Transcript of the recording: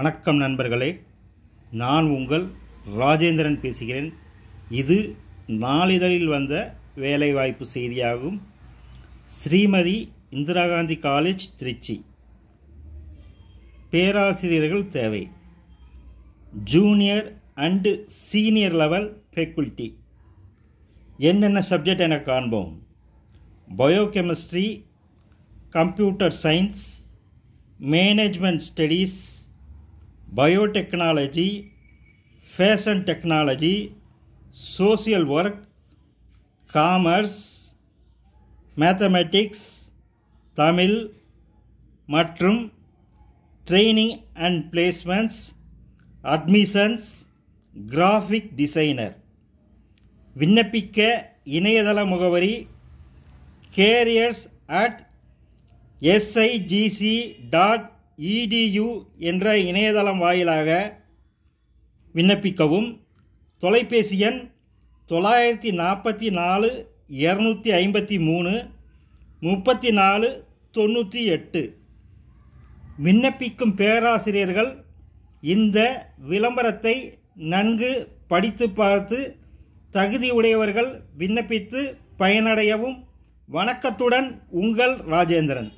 வணக்கம் நண்பர்களே நான் உங்கள் ராஜேந்திரன் பேசுகிறேன் இது நாளிதழில் வந்த வேலைவாய்ப்பு செய்தியாகும் ஸ்ரீமதி இந்திரா காந்தி காலேஜ் திருச்சி பேராசிரியர்கள் தேவை junior and senior level faculty என்னென்ன சப்ஜெக்ட் என காண்போம் biochemistry computer science management studies biotechnology fashion technology social work commerce mathematics Tamil மற்றும் training and placements admissions graphic designer விண்ணப்பிக்க இணையதள முகவரி careers at SIGC dot edu என்ற இணையதளம் வாயிலாக விண்ணப்பிக்கவும் தொலைபேசி எண் தொள்ளாயிரத்தி நாற்பத்தி நாலு இரநூத்தி ஐம்பத்தி மூணு முப்பத்தி நாலு தொண்ணூற்றி எட்டு விண்ணப்பிக்கும் பேராசிரியர்கள் இந்த விளம்பரத்தை நன்கு படித்து பார்த்து தகுதியுடையவர்கள் விண்ணப்பித்து பயனடையவும் வணக்கத்துடன் உங்கள் ராஜேந்திரன்